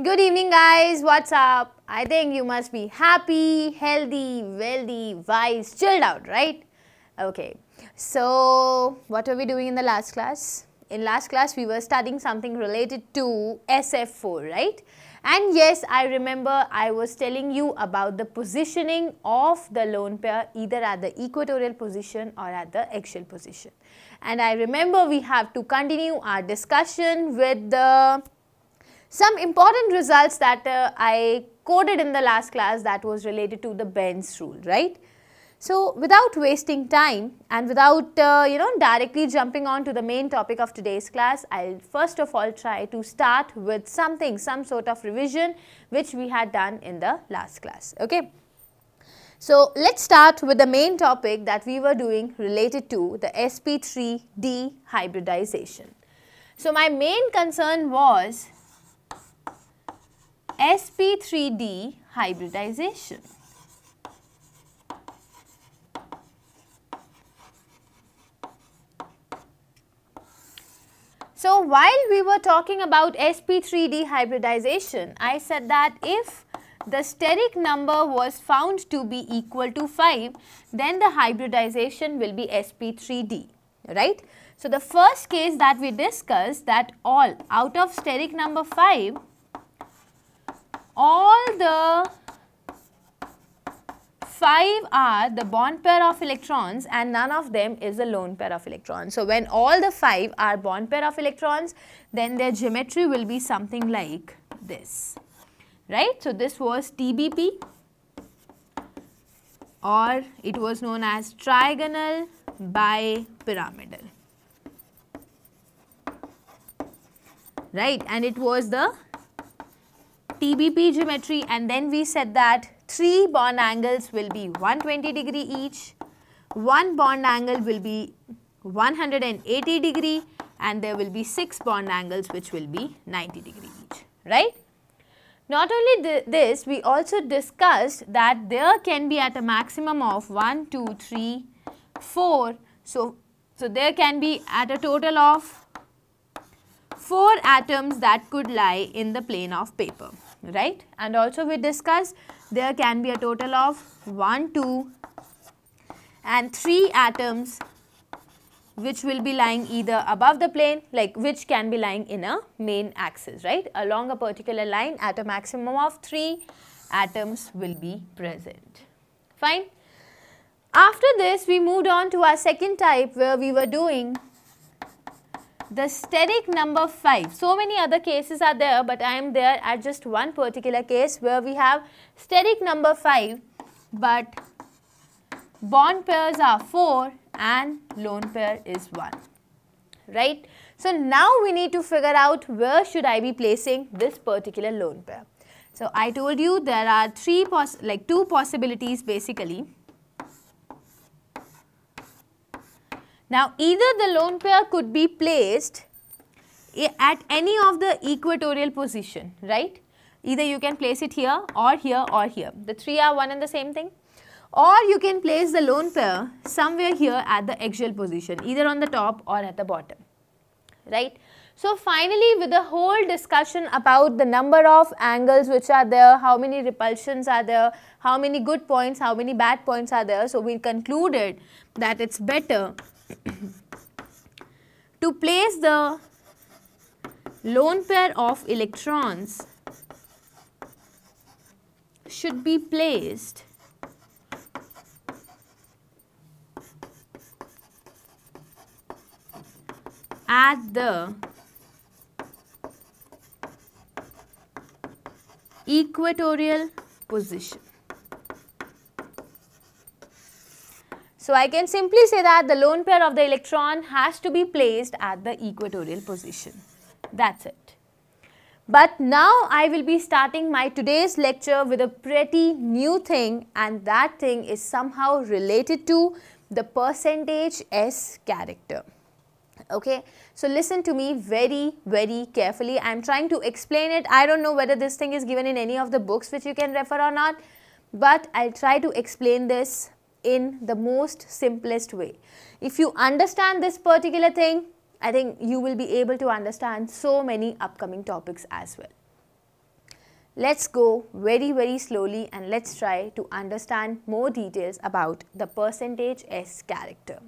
Good evening guys, what's up? I think you must be happy, healthy, wealthy, wise, chilled out, right? Okay, so what were we doing in the last class? In last class, we were studying something related to SF4, right? And yes, I remember I was telling you about the positioning of the lone pair either at the equatorial position or at the axial position. And I remember we have to continue our discussion with the some important results that uh, I coded in the last class that was related to the Benz rule, right? So without wasting time and without, uh, you know, directly jumping on to the main topic of today's class, I'll first of all try to start with something, some sort of revision which we had done in the last class, okay? So let's start with the main topic that we were doing related to the sp3d hybridization. So my main concern was sp3d hybridization. So while we were talking about sp3d hybridization, I said that if the steric number was found to be equal to 5, then the hybridization will be sp3d, right? So the first case that we discussed that all out of steric number 5, all the 5 are the bond pair of electrons and none of them is a lone pair of electrons. So, when all the 5 are bond pair of electrons, then their geometry will be something like this, right. So, this was TBP or it was known as trigonal bipyramidal, right and it was the TBP geometry and then we said that three bond angles will be 120 degree each, one bond angle will be 180 degree and there will be six bond angles which will be 90 degree each, right? Not only th this, we also discussed that there can be at a maximum of 1, 2, 3, 4. So, so there can be at a total of 4 atoms that could lie in the plane of paper right and also we discussed there can be a total of 1 2 and 3 atoms which will be lying either above the plane like which can be lying in a main axis right along a particular line at a maximum of 3 atoms will be present fine after this we moved on to our second type where we were doing the steric number 5. So many other cases are there but I am there at just one particular case where we have steric number 5 but bond pairs are 4 and lone pair is 1 right. So now we need to figure out where should I be placing this particular lone pair. So I told you there are three like two possibilities basically Now, either the lone pair could be placed at any of the equatorial position, right? Either you can place it here or here or here. The three are one and the same thing. Or you can place the lone pair somewhere here at the axial position, either on the top or at the bottom, right? So finally, with the whole discussion about the number of angles which are there, how many repulsions are there, how many good points, how many bad points are there. So we concluded that it's better to place the lone pair of electrons should be placed at the equatorial position. So I can simply say that the lone pair of the electron has to be placed at the equatorial position. That's it. But now I will be starting my today's lecture with a pretty new thing and that thing is somehow related to the percentage S character. Okay, so listen to me very, very carefully. I am trying to explain it. I don't know whether this thing is given in any of the books which you can refer or not, but I'll try to explain this in the most simplest way. If you understand this particular thing, I think you will be able to understand so many upcoming topics as well. Let's go very very slowly and let's try to understand more details about the percentage S character.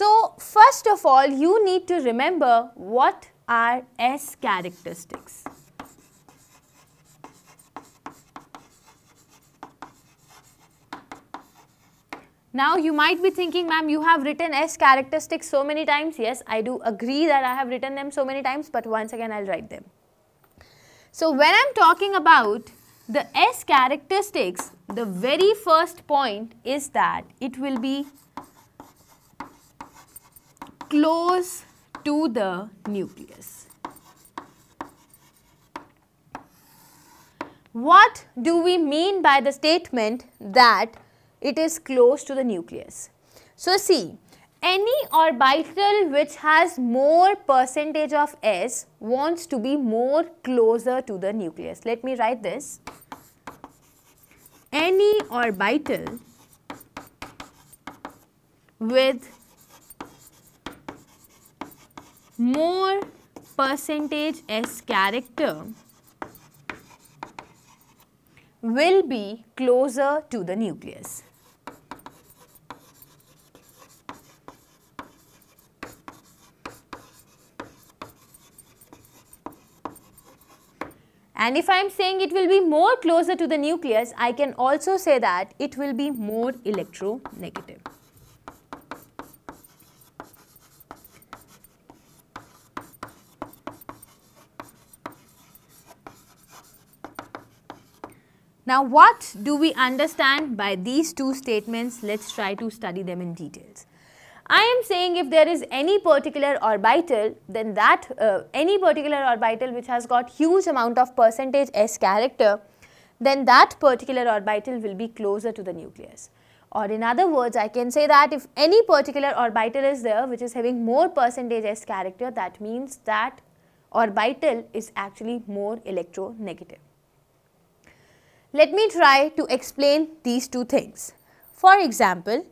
So first of all, you need to remember what are S characteristics. Now you might be thinking, ma'am, you have written S characteristics so many times. Yes, I do agree that I have written them so many times, but once again I'll write them. So when I'm talking about the S characteristics, the very first point is that it will be close to the nucleus. What do we mean by the statement that it is close to the nucleus? So see, any orbital which has more percentage of s wants to be more closer to the nucleus. Let me write this. Any orbital with more percentage S character will be closer to the nucleus. And if I am saying it will be more closer to the nucleus, I can also say that it will be more electronegative. Now what do we understand by these two statements? Let's try to study them in details. I am saying if there is any particular orbital, then that uh, any particular orbital which has got huge amount of percentage s character, then that particular orbital will be closer to the nucleus. Or in other words, I can say that if any particular orbital is there which is having more percentage s character, that means that orbital is actually more electronegative. Let me try to explain these two things. For example,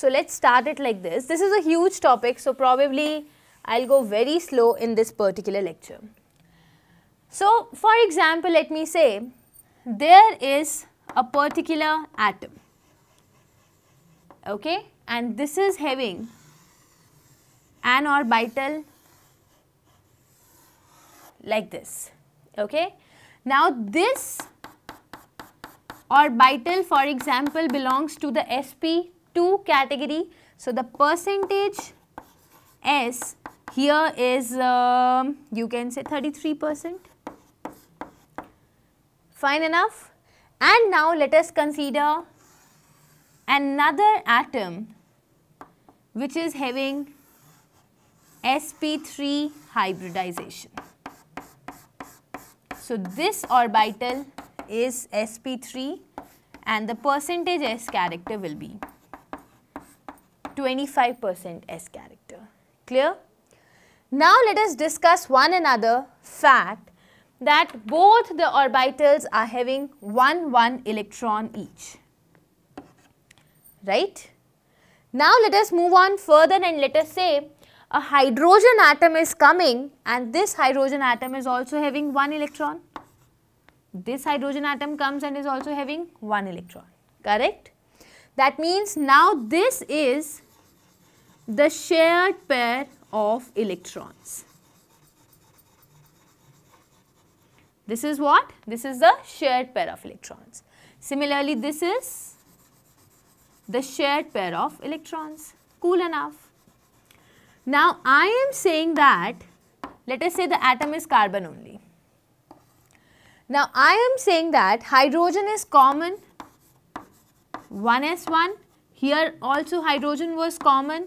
So let's start it like this. This is a huge topic, so probably I'll go very slow in this particular lecture. So for example, let me say there is a particular atom okay and this is having an orbital like this okay now this orbital for example belongs to the sp2 category so the percentage s here is um, you can say 33 percent fine enough and now let us consider another atom which is having sp3 hybridization. So this orbital is sp3 and the percentage s character will be 25% s character. Clear? Now let us discuss one another fact that both the orbitals are having one one electron each right? Now let us move on further and let us say a hydrogen atom is coming and this hydrogen atom is also having one electron. This hydrogen atom comes and is also having one electron, correct? That means now this is the shared pair of electrons. This is what? This is the shared pair of electrons. Similarly, this is the shared pair of electrons. Cool enough. Now, I am saying that let us say the atom is carbon only. Now, I am saying that hydrogen is common 1s1 here also hydrogen was common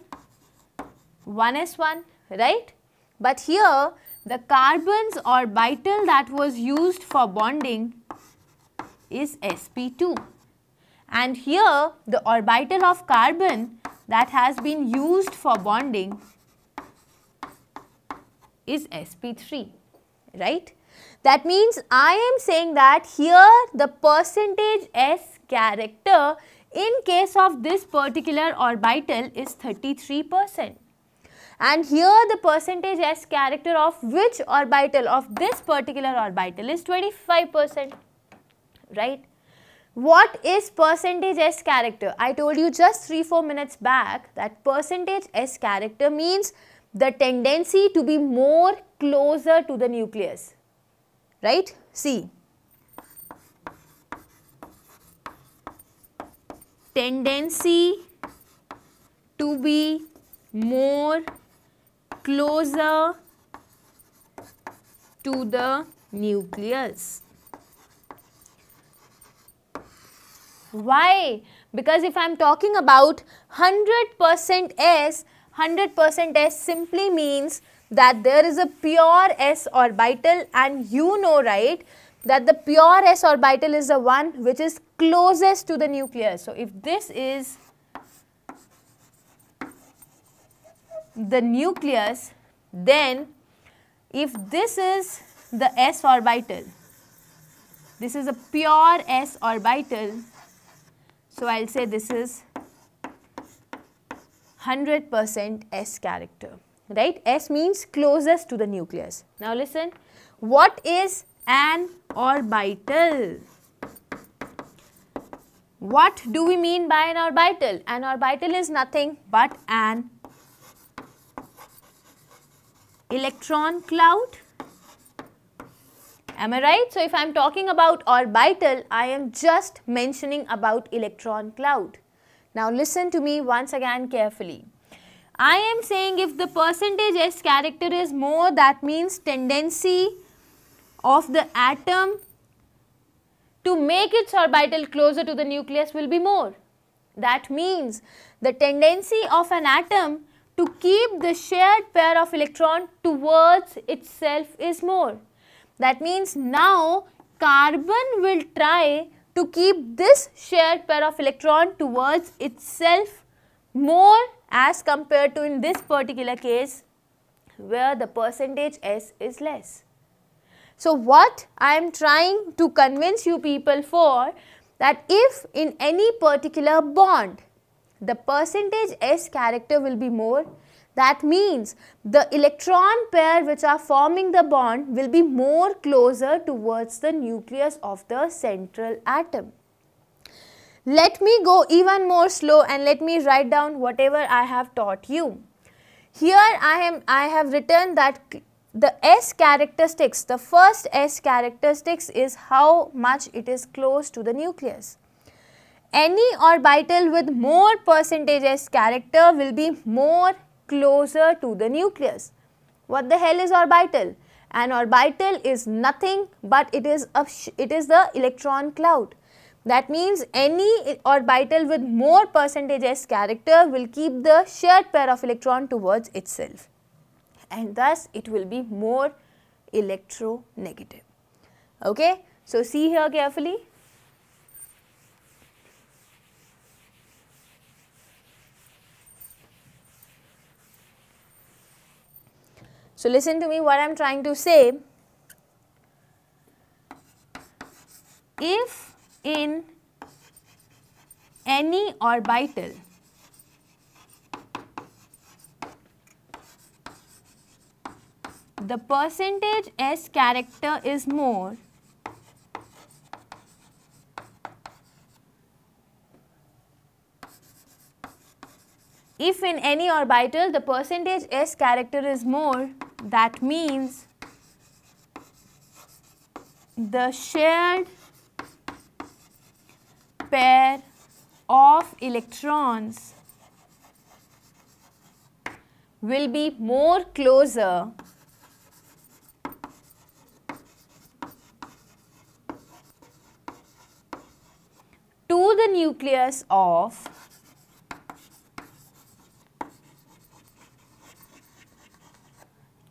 1s1 right but here the carbon's orbital that was used for bonding is sp2 and here the orbital of carbon that has been used for bonding is sp3, right? That means I am saying that here the percentage s character in case of this particular orbital is 33%. And here the percentage s character of which orbital of this particular orbital is 25%, right? What is percentage S character? I told you just 3-4 minutes back that percentage S character means the tendency to be more closer to the nucleus, right? See, tendency to be more closer to the nucleus. Why? Because if I am talking about 100% S, 100% S simply means that there is a pure s orbital and you know right that the pure s orbital is the one which is closest to the nucleus. So, if this is the nucleus then if this is the s orbital, this is a pure s orbital so I'll say this is 100% S character, right? S means closest to the nucleus. Now listen, what is an orbital? What do we mean by an orbital? An orbital is nothing but an electron cloud Am I right? So if I am talking about orbital, I am just mentioning about electron cloud. Now listen to me once again carefully. I am saying if the percentage S character is more that means tendency of the atom to make its orbital closer to the nucleus will be more. That means the tendency of an atom to keep the shared pair of electron towards itself is more. That means now carbon will try to keep this shared pair of electron towards itself more as compared to in this particular case where the percentage S is less. So what I am trying to convince you people for that if in any particular bond the percentage S character will be more that means the electron pair which are forming the bond will be more closer towards the nucleus of the central atom. Let me go even more slow and let me write down whatever I have taught you. Here I, am, I have written that the S characteristics, the first S characteristics is how much it is close to the nucleus. Any orbital with more percentage S character will be more closer to the nucleus. What the hell is orbital? An orbital is nothing but it is, a it is the electron cloud. That means any orbital with more percentage s character will keep the shared pair of electron towards itself and thus it will be more electronegative. Okay? So, see here carefully So, listen to me what I am trying to say. If in any orbital the percentage s character is more if in any orbital the percentage s character is more that means the shared pair of electrons will be more closer to the nucleus of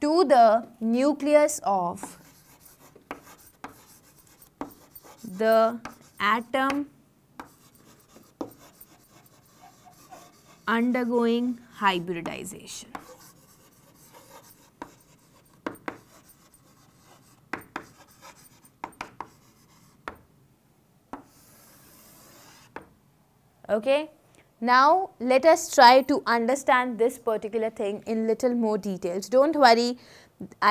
to the nucleus of the atom undergoing hybridization. Okay. Now, let us try to understand this particular thing in little more details. Don't worry,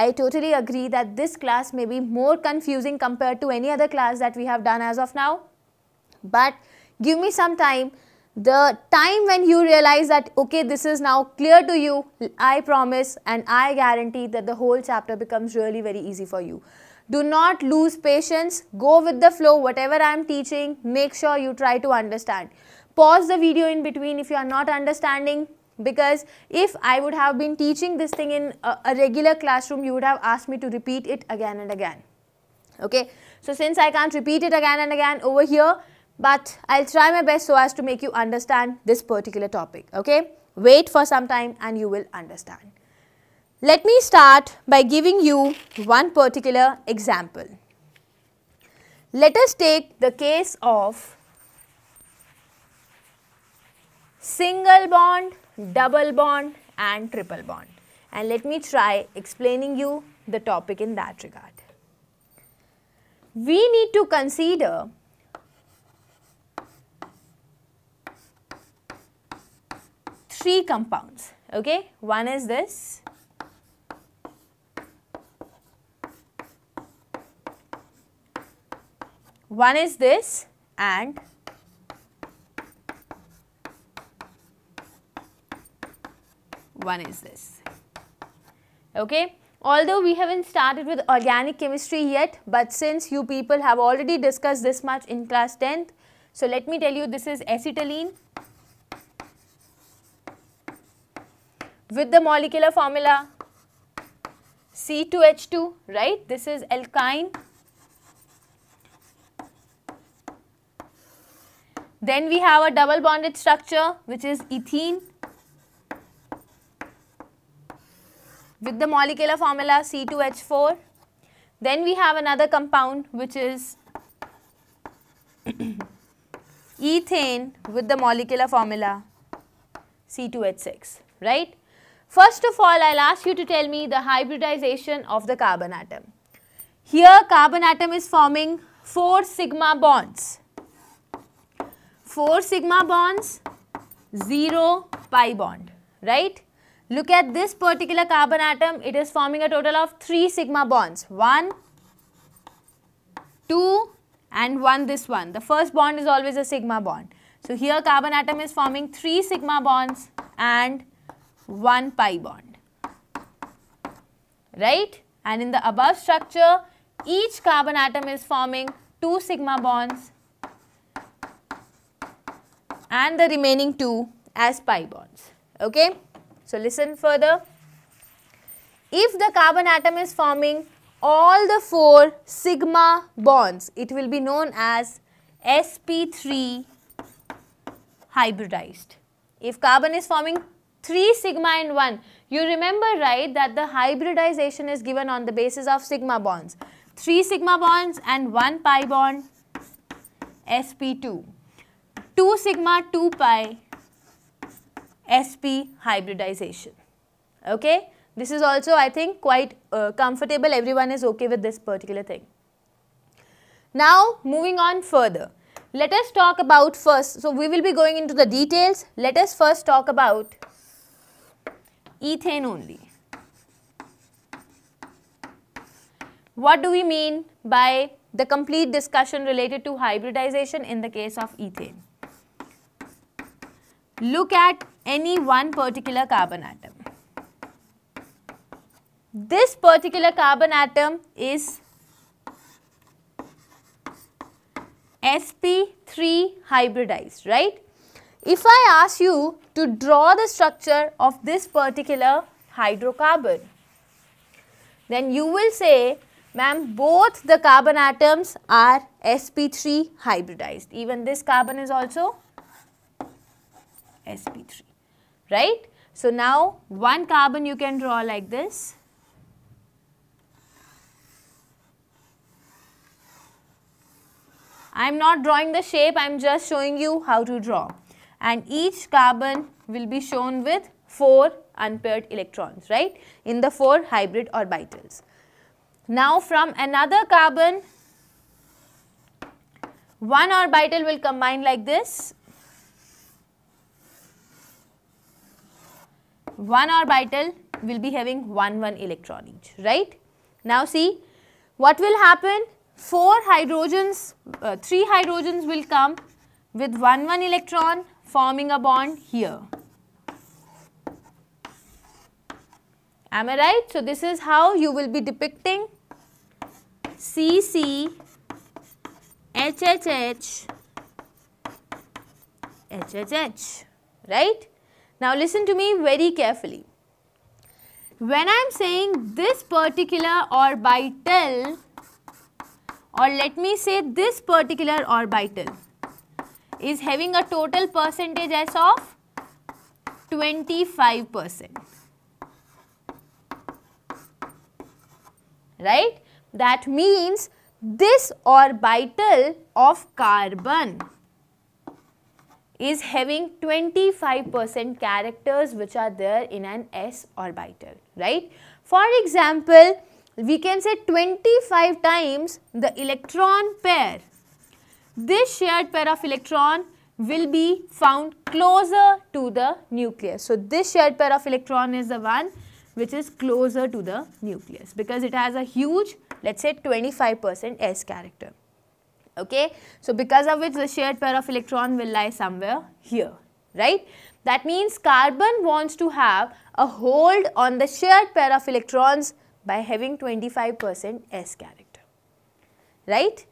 I totally agree that this class may be more confusing compared to any other class that we have done as of now. But give me some time. The time when you realize that, okay, this is now clear to you, I promise and I guarantee that the whole chapter becomes really very easy for you. Do not lose patience. Go with the flow. Whatever I am teaching, make sure you try to understand pause the video in between if you are not understanding because if I would have been teaching this thing in a, a regular classroom, you would have asked me to repeat it again and again. Okay, so since I can't repeat it again and again over here, but I'll try my best so as to make you understand this particular topic. Okay, wait for some time and you will understand. Let me start by giving you one particular example. Let us take the case of single bond, double bond and triple bond. And let me try explaining you the topic in that regard. We need to consider three compounds, okay? One is this, one is this and One is this. Okay. Although we haven't started with organic chemistry yet, but since you people have already discussed this much in class 10th, so let me tell you this is acetylene with the molecular formula C2H2, right? This is alkyne. Then we have a double bonded structure which is ethene with the molecular formula C2H4. Then we have another compound which is ethane with the molecular formula C2H6, right? First of all, I'll ask you to tell me the hybridization of the carbon atom. Here carbon atom is forming 4 sigma bonds. 4 sigma bonds, 0 pi bond, right? Look at this particular carbon atom. It is forming a total of 3 sigma bonds. 1, 2 and 1 this one. The first bond is always a sigma bond. So here carbon atom is forming 3 sigma bonds and 1 pi bond. Right? And in the above structure, each carbon atom is forming 2 sigma bonds and the remaining 2 as pi bonds. Okay? So listen further. If the carbon atom is forming all the four sigma bonds, it will be known as sp3 hybridized. If carbon is forming 3 sigma and 1, you remember right that the hybridization is given on the basis of sigma bonds. 3 sigma bonds and 1 pi bond sp2. 2 sigma 2 pi sp hybridization okay this is also i think quite uh, comfortable everyone is okay with this particular thing now moving on further let us talk about first so we will be going into the details let us first talk about ethane only what do we mean by the complete discussion related to hybridization in the case of ethane look at any one particular carbon atom. This particular carbon atom is sp3 hybridized, right? If I ask you to draw the structure of this particular hydrocarbon, then you will say, ma'am, both the carbon atoms are sp3 hybridized. Even this carbon is also sp3 right? So now one carbon you can draw like this. I am not drawing the shape, I am just showing you how to draw. And each carbon will be shown with 4 unpaired electrons, right, in the 4 hybrid orbitals. Now from another carbon, one orbital will combine like this one orbital will be having one one electron each, right? Now see what will happen? Four hydrogens, uh, three hydrogens will come with one one electron forming a bond here. Am I right? So this is how you will be depicting CC HHH HHH, right? Now listen to me very carefully. When I am saying this particular orbital or let me say this particular orbital is having a total percentage as of 25 percent. Right? That means this orbital of carbon is having 25% characters which are there in an s orbital, right? For example, we can say 25 times the electron pair. This shared pair of electron will be found closer to the nucleus. So, this shared pair of electron is the one which is closer to the nucleus because it has a huge let us say 25% S character okay? So because of which the shared pair of electron will lie somewhere here, right? That means carbon wants to have a hold on the shared pair of electrons by having 25% S character, right?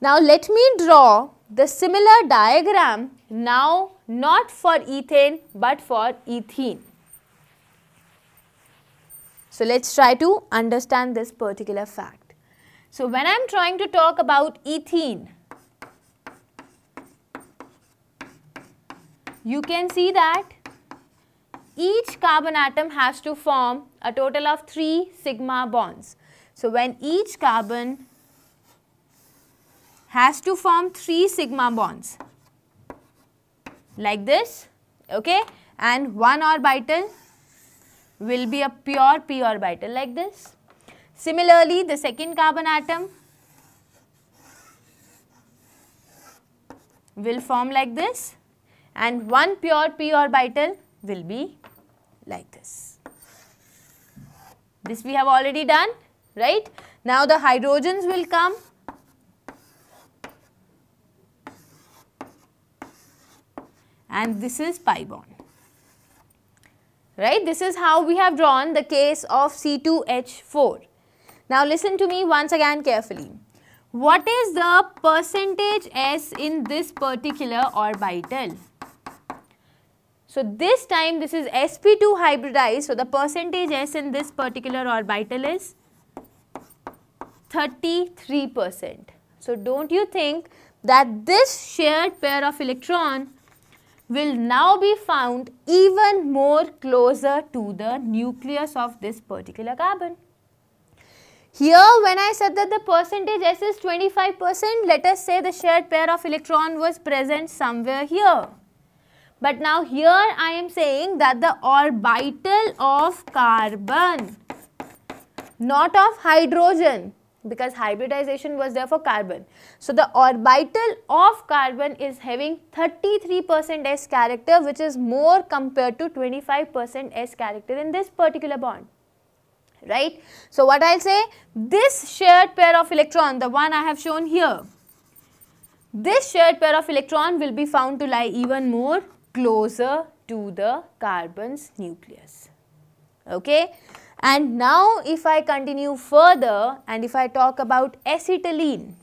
Now let me draw the similar diagram now not for ethane but for ethene. So let's try to understand this particular fact. So when I'm trying to talk about ethene, you can see that each carbon atom has to form a total of 3 sigma bonds. So when each carbon has to form 3 sigma bonds like this okay and one orbital will be a pure p orbital like this Similarly, the second carbon atom will form like this and one pure p orbital will be like this. This we have already done, right? Now the hydrogens will come. And this is pi bond right. This is how we have drawn the case of C2H4. Now listen to me once again carefully. What is the percentage S in this particular orbital? So this time this is sp2 hybridized. So the percentage S in this particular orbital is 33%. So don't you think that this shared pair of electron will now be found even more closer to the nucleus of this particular carbon. Here when I said that the percentage S is 25%, let us say the shared pair of electron was present somewhere here. But now here I am saying that the orbital of carbon, not of hydrogen because hybridization was there for carbon. So the orbital of carbon is having 33% S character which is more compared to 25% S character in this particular bond right? So what I'll say, this shared pair of electron, the one I have shown here, this shared pair of electron will be found to lie even more closer to the carbon's nucleus, okay? And now if I continue further and if I talk about acetylene,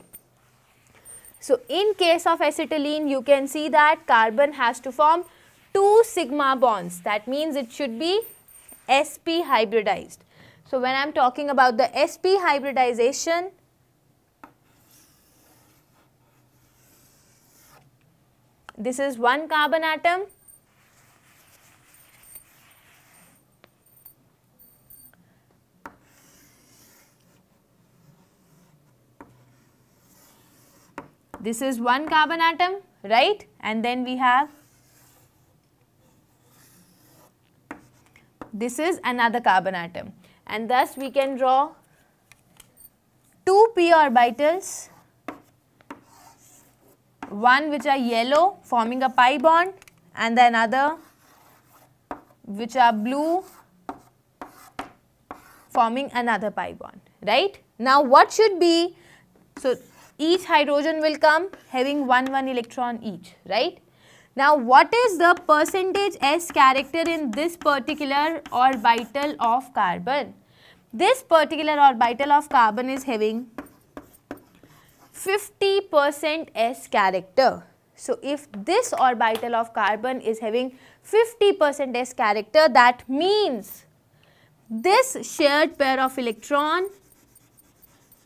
so in case of acetylene, you can see that carbon has to form two sigma bonds. That means it should be sp hybridized. So, when I am talking about the sp hybridization, this is one carbon atom this is one carbon atom right and then we have this is another carbon atom and thus we can draw two p orbitals one which are yellow forming a pi bond and then other which are blue forming another pi bond right now what should be so each hydrogen will come having one one electron each right now, what is the percentage S character in this particular orbital of carbon? This particular orbital of carbon is having 50% S character. So, if this orbital of carbon is having 50% S character, that means this shared pair of electron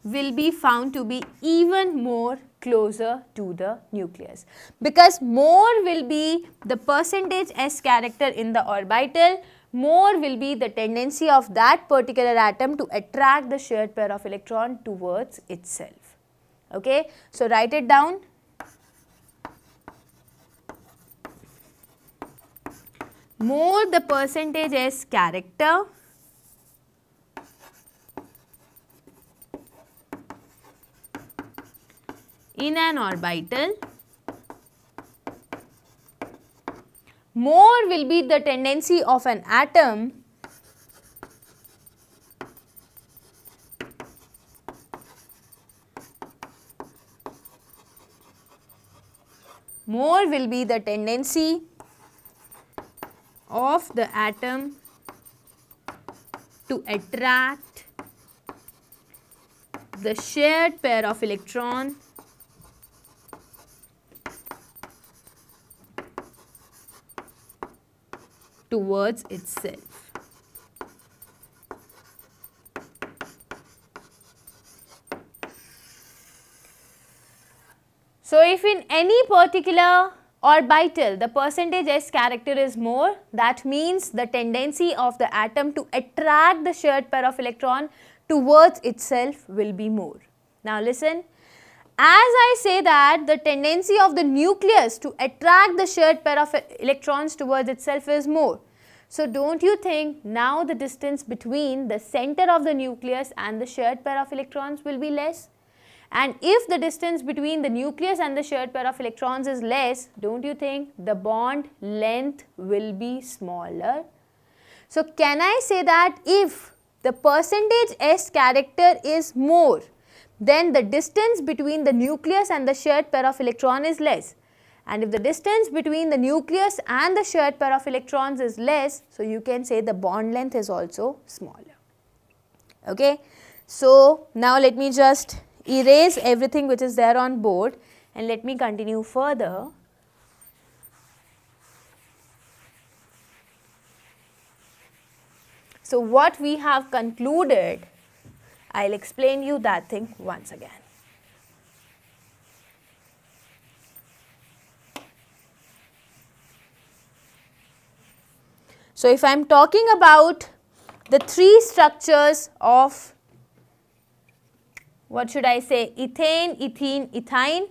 will be found to be even more closer to the nucleus. Because more will be the percentage s character in the orbital, more will be the tendency of that particular atom to attract the shared pair of electron towards itself. Okay, so write it down. More the percentage s character, in an orbital, more will be the tendency of an atom more will be the tendency of the atom to attract the shared pair of electron towards itself. So, if in any particular orbital the percentage s character is more that means the tendency of the atom to attract the shared pair of electron towards itself will be more. Now listen as I say that the tendency of the nucleus to attract the shared pair of electrons towards itself is more so don't you think now the distance between the center of the nucleus and the shared pair of electrons will be less? And if the distance between the nucleus and the shared pair of electrons is less, don't you think the bond length will be smaller? So can I say that if the percentage S character is more, then the distance between the nucleus and the shared pair of electron is less. And if the distance between the nucleus and the shared pair of electrons is less, so you can say the bond length is also smaller. Okay. So, now let me just erase everything which is there on board and let me continue further. So, what we have concluded, I will explain you that thing once again. So, if I am talking about the three structures of what should I say ethane, ethene, ethine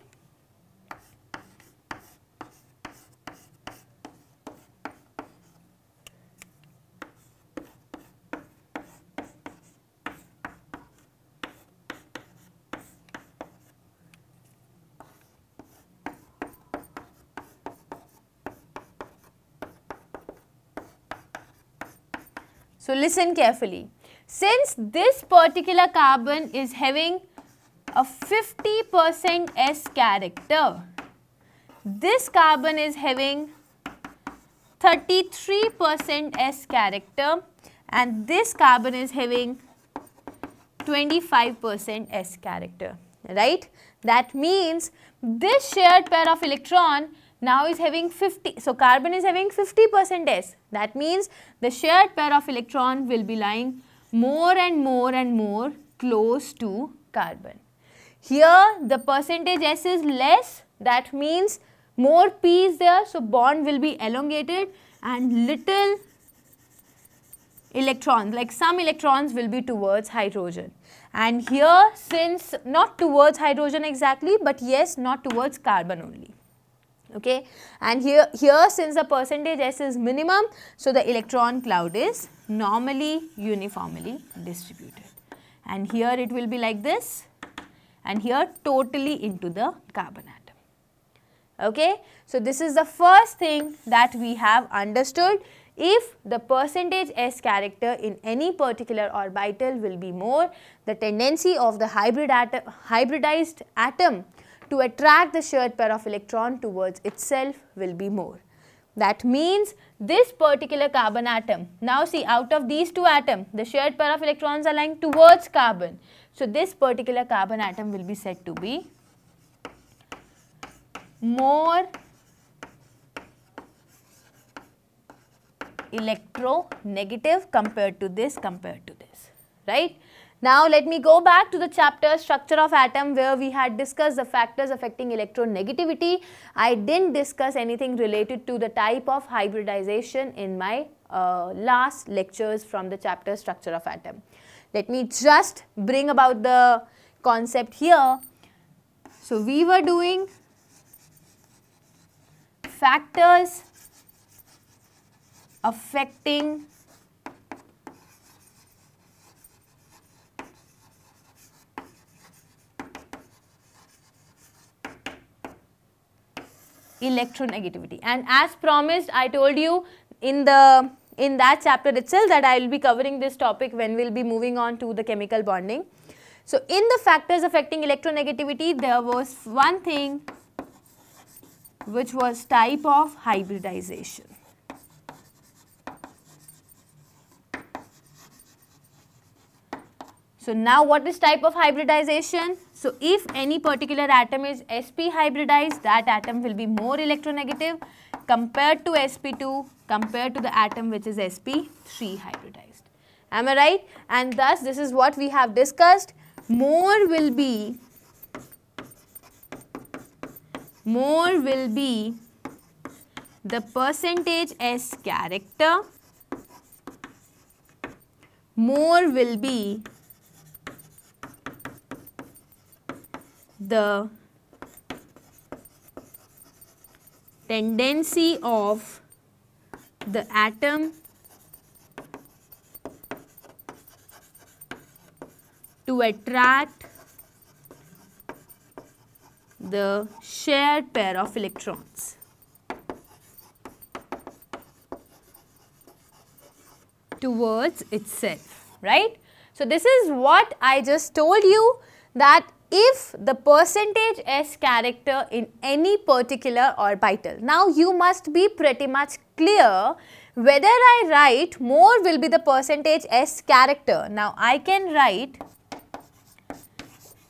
So listen carefully. Since this particular carbon is having a 50% S character, this carbon is having 33% S character and this carbon is having 25% S character, right? That means this shared pair of electron now is having 50. So, carbon is having 50 percent s. That means the shared pair of electron will be lying more and more and more close to carbon. Here the percentage s is less that means more p is there so bond will be elongated and little electrons like some electrons will be towards hydrogen and here since not towards hydrogen exactly but yes not towards carbon only okay and here here since the percentage s is minimum so the electron cloud is normally uniformly distributed and here it will be like this and here totally into the carbon atom okay so this is the first thing that we have understood if the percentage s character in any particular orbital will be more the tendency of the hybrid atom hybridized atom to attract the shared pair of electron towards itself will be more. That means this particular carbon atom, now see out of these two atoms, the shared pair of electrons are lying towards carbon. So this particular carbon atom will be said to be more electronegative compared to this compared to this, right. Now let me go back to the chapter structure of atom where we had discussed the factors affecting electronegativity. I didn't discuss anything related to the type of hybridization in my uh, last lectures from the chapter structure of atom. Let me just bring about the concept here. So we were doing factors affecting electronegativity. And as promised, I told you in the in that chapter itself that I will be covering this topic when we will be moving on to the chemical bonding. So, in the factors affecting electronegativity, there was one thing which was type of hybridization. So, now what is type of hybridization? So if any particular atom is sp hybridized, that atom will be more electronegative compared to sp2 compared to the atom which is sp3 hybridized. Am I right? And thus this is what we have discussed. More will be more will be the percentage S character more will be the tendency of the atom to attract the shared pair of electrons. towards itself, right? So this is what I just told you that if the percentage s character in any particular orbital. Now you must be pretty much clear whether I write more will be the percentage s character. Now I can write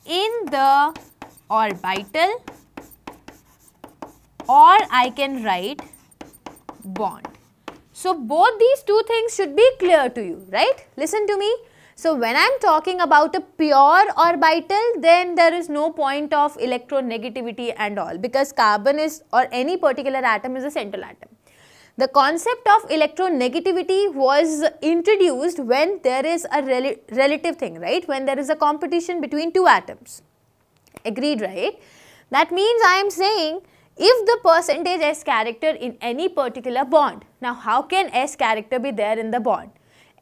in the orbital or I can write bond. So both these two things should be clear to you, right? Listen to me. So when I'm talking about a pure orbital, then there is no point of electronegativity and all because carbon is or any particular atom is a central atom. The concept of electronegativity was introduced when there is a rel relative thing, right? When there is a competition between two atoms. Agreed, right? That means I am saying if the percentage S character in any particular bond. Now, how can S character be there in the bond?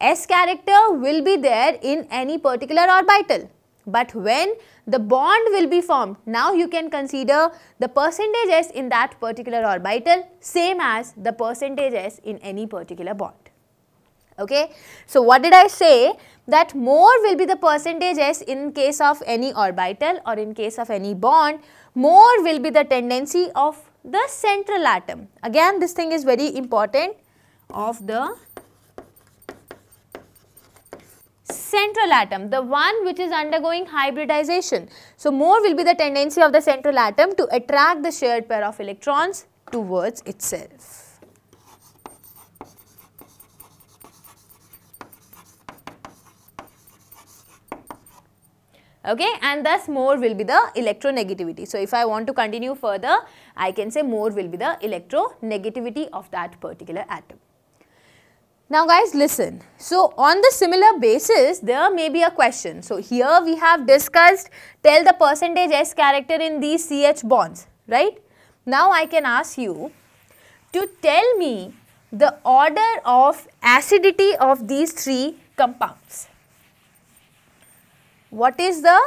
S character will be there in any particular orbital. But when the bond will be formed, now you can consider the percentage S in that particular orbital same as the percentage S in any particular bond. Okay. So, what did I say? That more will be the percentage S in case of any orbital or in case of any bond, more will be the tendency of the central atom. Again, this thing is very important of the central atom, the one which is undergoing hybridization. So, more will be the tendency of the central atom to attract the shared pair of electrons towards itself. okay and thus more will be the electronegativity. So, if I want to continue further I can say more will be the electronegativity of that particular atom. Now guys listen, so on the similar basis there may be a question. So here we have discussed tell the percentage S character in these CH bonds, right? Now I can ask you to tell me the order of acidity of these three compounds. What is the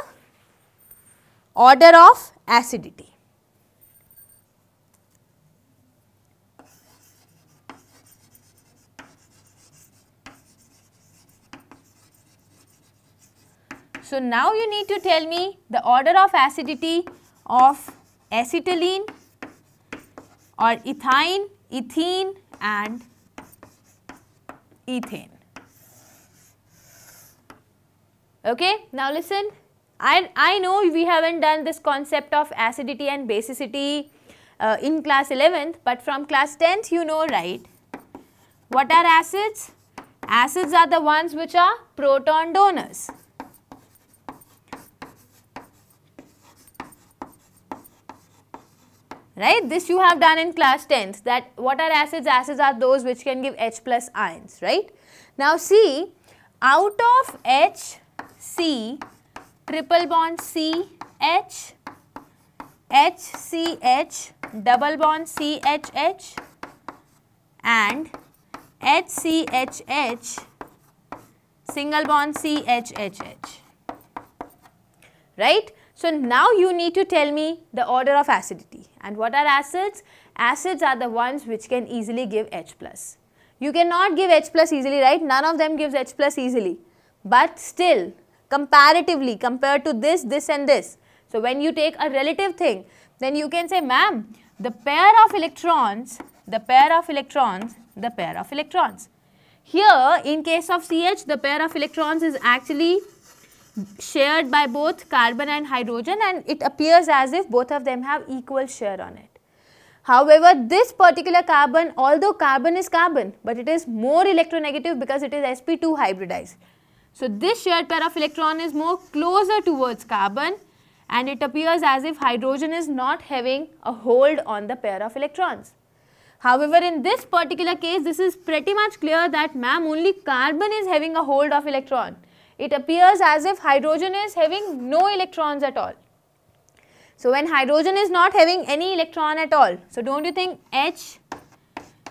order of acidity? So now you need to tell me the order of acidity of acetylene or ethine, ethene and ethane. Okay, now listen, I, I know we haven't done this concept of acidity and basicity uh, in class 11th, but from class 10th you know right. What are acids? Acids are the ones which are proton donors. right? This you have done in class 10th that what are acids? Acids are those which can give H plus ions, right? Now see, out of H, C, triple bond C, H, H, C, H, double bond C, H, H and H, C, H, H, single bond C, H, H, H, right? So now you need to tell me the order of acidity. And what are acids? Acids are the ones which can easily give H+. plus. You cannot give H plus easily, right? None of them gives H plus easily. But still, comparatively, compared to this, this and this. So when you take a relative thing, then you can say, ma'am, the pair of electrons, the pair of electrons, the pair of electrons. Here, in case of CH, the pair of electrons is actually shared by both carbon and hydrogen and it appears as if both of them have equal share on it. However, this particular carbon, although carbon is carbon, but it is more electronegative because it is sp2 hybridized. So, this shared pair of electron is more closer towards carbon and it appears as if hydrogen is not having a hold on the pair of electrons. However, in this particular case, this is pretty much clear that ma'am only carbon is having a hold of electron it appears as if hydrogen is having no electrons at all. So, when hydrogen is not having any electron at all, so don't you think H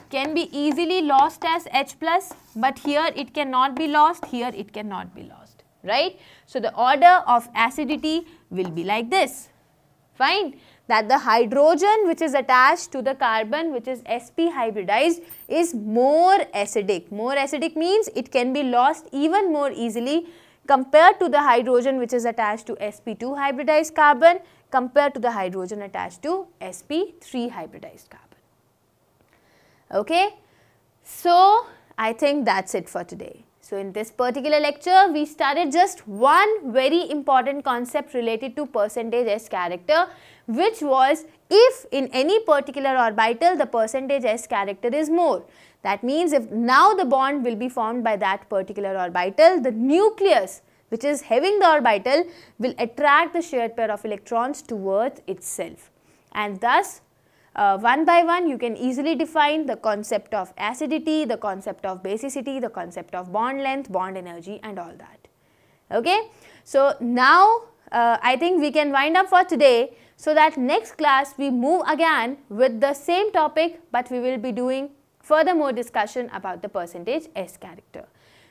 can be easily lost as H plus, but here it cannot be lost, here it cannot be lost, right. So, the order of acidity will be like this, fine that the hydrogen which is attached to the carbon which is sp hybridized is more acidic. More acidic means it can be lost even more easily compared to the hydrogen which is attached to sp2 hybridized carbon compared to the hydrogen attached to sp3 hybridized carbon. Okay. So, I think that's it for today. So in this particular lecture, we started just one very important concept related to percentage S character, which was if in any particular orbital, the percentage S character is more. That means if now the bond will be formed by that particular orbital, the nucleus which is having the orbital will attract the shared pair of electrons towards itself. And thus uh, one by one you can easily define the concept of acidity, the concept of basicity, the concept of bond length, bond energy and all that. Okay. So now uh, I think we can wind up for today so that next class we move again with the same topic but we will be doing further more discussion about the percentage S character.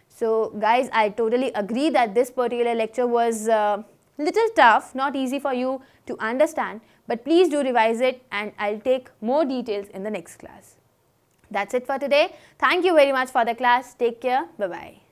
So guys I totally agree that this particular lecture was uh, little tough, not easy for you to understand but please do revise it and I'll take more details in the next class. That's it for today. Thank you very much for the class. Take care. Bye-bye.